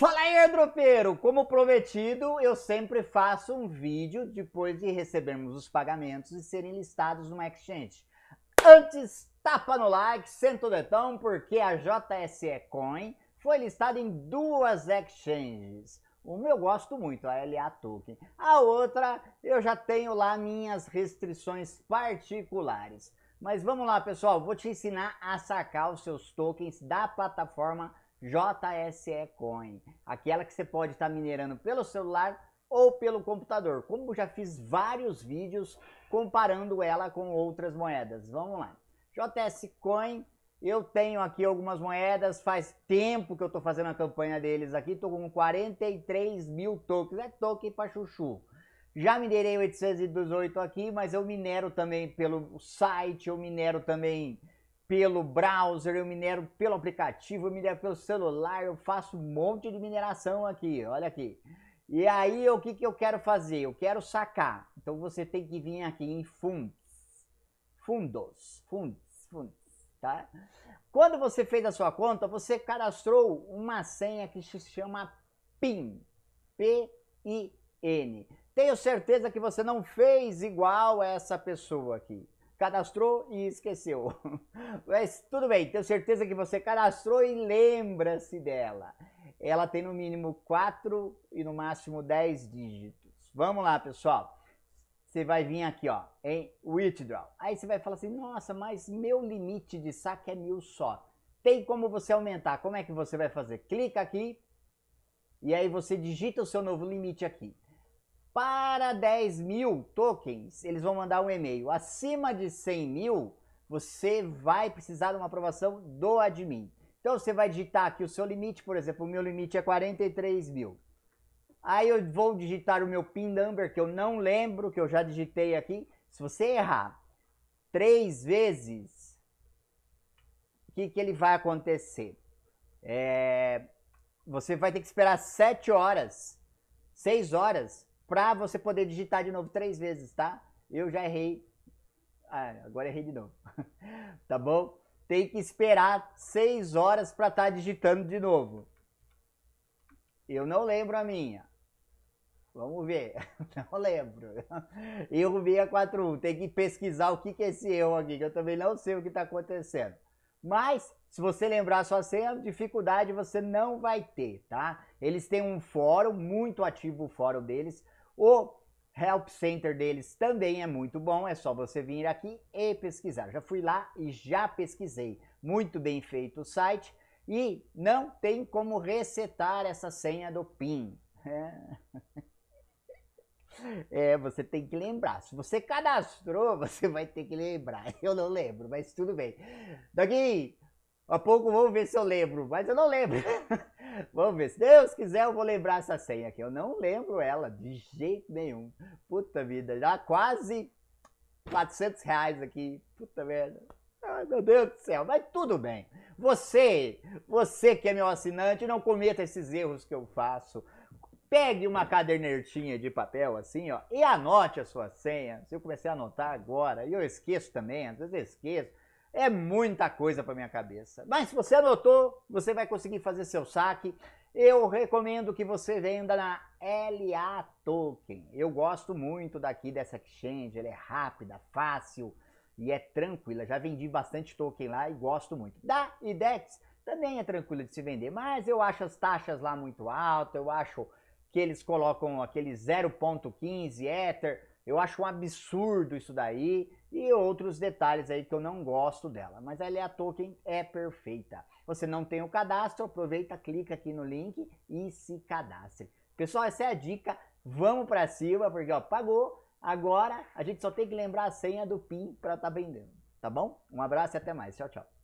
Fala aí, dropeiro! Como prometido, eu sempre faço um vídeo depois de recebermos os pagamentos e serem listados numa exchange. Antes, tapa no like, senta o dedão, porque a JSE Coin foi listada em duas exchanges. Uma eu gosto muito, a LA Token. A outra, eu já tenho lá minhas restrições particulares. Mas vamos lá, pessoal, vou te ensinar a sacar os seus tokens da plataforma JSE Coin, aquela que você pode estar tá minerando pelo celular ou pelo computador. Como já fiz vários vídeos comparando ela com outras moedas. Vamos lá. JS Coin, eu tenho aqui algumas moedas, faz tempo que eu estou fazendo a campanha deles aqui, estou com 43 mil tokens, é token para chuchu. Já minerei 818 aqui, mas eu minero também pelo site, eu minero também pelo browser, eu minero pelo aplicativo, eu minero pelo celular, eu faço um monte de mineração aqui, olha aqui. E aí, o que, que eu quero fazer? Eu quero sacar. Então, você tem que vir aqui em fundos. Fundos, fundos, fundos, tá? Quando você fez a sua conta, você cadastrou uma senha que se chama PIN. P-I-N. Tenho certeza que você não fez igual essa pessoa aqui cadastrou e esqueceu. Mas tudo bem, tenho certeza que você cadastrou e lembra-se dela. Ela tem no mínimo 4 e no máximo 10 dígitos. Vamos lá, pessoal. Você vai vir aqui, ó, em Withdraw. Aí você vai falar assim, nossa, mas meu limite de saque é mil só. Tem como você aumentar. Como é que você vai fazer? Clica aqui e aí você digita o seu novo limite aqui. Para 10 mil tokens, eles vão mandar um e-mail. Acima de 100 mil, você vai precisar de uma aprovação do admin. Então você vai digitar aqui o seu limite, por exemplo, o meu limite é 43 mil. Aí eu vou digitar o meu PIN number, que eu não lembro, que eu já digitei aqui. Se você errar três vezes, o que, que ele vai acontecer? É, você vai ter que esperar sete horas, seis horas, para você poder digitar de novo três vezes, tá? Eu já errei. Ah, agora errei de novo. tá bom? Tem que esperar seis horas para estar tá digitando de novo. Eu não lembro a minha. Vamos ver. Não lembro. Erro 641. Tem que pesquisar o que, que é esse erro aqui, que eu também não sei o que está acontecendo. Mas, se você lembrar a sua senha, dificuldade você não vai ter, tá? Eles têm um fórum, muito ativo o fórum deles. O Help Center deles também é muito bom, é só você vir aqui e pesquisar. Já fui lá e já pesquisei. Muito bem feito o site e não tem como resetar essa senha do PIN. É, você tem que lembrar. Se você cadastrou, você vai ter que lembrar. Eu não lembro, mas tudo bem. Daqui a pouco vou ver se eu lembro, mas eu não lembro. Vamos ver. Se Deus quiser, eu vou lembrar essa senha aqui. Eu não lembro ela de jeito nenhum. Puta vida, já quase 400 reais aqui. Puta merda. Ai, meu Deus do céu, mas tudo bem. Você, você que é meu assinante, não cometa esses erros que eu faço. Pegue uma cadernetinha de papel assim, ó, e anote a sua senha. Se eu comecei a anotar agora, e eu esqueço também, às vezes eu esqueço. É muita coisa para minha cabeça. Mas se você anotou, você vai conseguir fazer seu saque. Eu recomendo que você venda na LA Token. Eu gosto muito daqui dessa exchange, ela é rápida, fácil e é tranquila. Já vendi bastante token lá e gosto muito. Da IDEX também é tranquila de se vender, mas eu acho as taxas lá muito altas, eu acho que eles colocam aquele 0.15 Ether, eu acho um absurdo isso daí e outros detalhes aí que eu não gosto dela. Mas é a Leia Token é perfeita. Você não tem o cadastro, aproveita, clica aqui no link e se cadastre. Pessoal, essa é a dica. Vamos para cima, porque ó, pagou. Agora a gente só tem que lembrar a senha do PIN para estar tá vendendo. Tá bom? Um abraço e até mais. Tchau, tchau.